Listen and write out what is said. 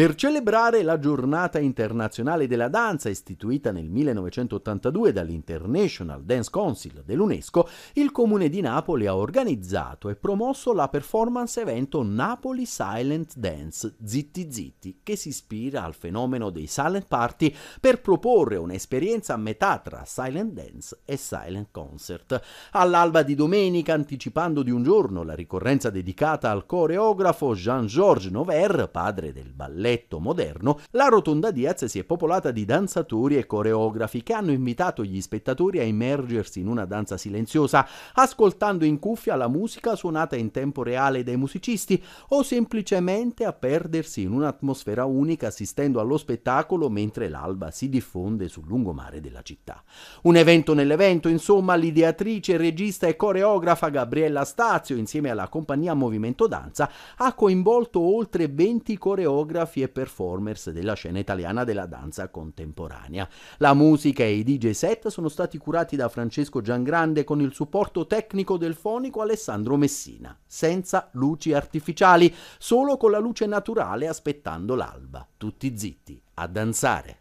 Per celebrare la giornata internazionale della danza istituita nel 1982 dall'International Dance Council dell'UNESCO, il Comune di Napoli ha organizzato e promosso la performance evento Napoli Silent Dance Zitti Zitti, che si ispira al fenomeno dei silent party per proporre un'esperienza a metà tra silent dance e silent concert. All'alba di domenica, anticipando di un giorno la ricorrenza dedicata al coreografo Jean-Georges Nover, padre del balletto, balletto moderno, la Rotonda Diaz si è popolata di danzatori e coreografi che hanno invitato gli spettatori a immergersi in una danza silenziosa, ascoltando in cuffia la musica suonata in tempo reale dai musicisti o semplicemente a perdersi in un'atmosfera unica assistendo allo spettacolo mentre l'alba si diffonde sul lungomare della città. Un evento nell'evento, insomma, l'ideatrice, regista e coreografa Gabriella Stazio, insieme alla compagnia Movimento Danza, ha coinvolto oltre 20 coreografi coreografie e performers della scena italiana della danza contemporanea. La musica e i DJ set sono stati curati da Francesco Giangrande con il supporto tecnico del fonico Alessandro Messina, senza luci artificiali, solo con la luce naturale aspettando l'alba. Tutti zitti, a danzare.